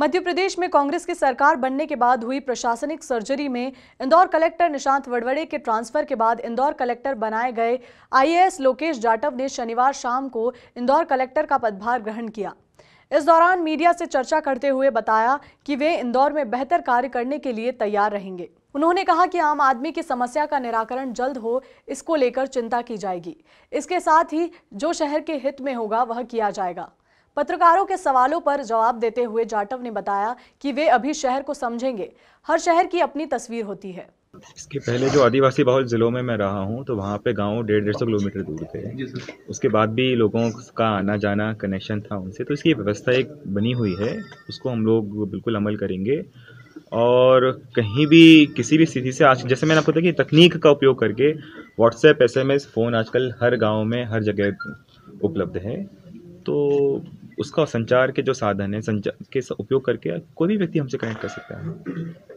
मध्य प्रदेश में कांग्रेस की सरकार बनने के बाद हुई प्रशासनिक सर्जरी में इंदौर कलेक्टर निशांत वड़वड़े के ट्रांसफर के बाद इंदौर कलेक्टर बनाए गए आईएएस लोकेश जाटव ने शनिवार शाम को इंदौर कलेक्टर का पदभार ग्रहण किया इस दौरान मीडिया से चर्चा करते हुए बताया कि वे इंदौर में बेहतर कार्य करने के लिए तैयार रहेंगे उन्होंने कहा कि आम आदमी की समस्या का निराकरण जल्द हो इसको लेकर चिंता की जाएगी इसके साथ ही जो शहर के हित में होगा वह किया जाएगा पत्रकारों के सवालों पर जवाब देते हुए जाटव ने बताया कि वे अभी शहर को समझेंगे हर शहर की अपनी तस्वीर होती है इसके पहले जो आदिवासी बहुल ज़िलों में मैं रहा हूँ तो वहाँ पे गांव डेढ़ डेढ़ सौ किलोमीटर दूर थे उसके बाद भी लोगों का आना जाना कनेक्शन था उनसे तो इसकी व्यवस्था एक बनी हुई है उसको हम लोग बिल्कुल अमल करेंगे और कहीं भी किसी भी स्थिति से आज जैसे मैंने आपको बताया कि तकनीक का उपयोग करके व्हाट्सएप एस फ़ोन आजकल हर गाँव में हर जगह उपलब्ध है तो उसका संचार के जो साधन हैं संचार के उपयोग करके कोई भी व्यक्ति हमसे कनेक्ट कर सकता है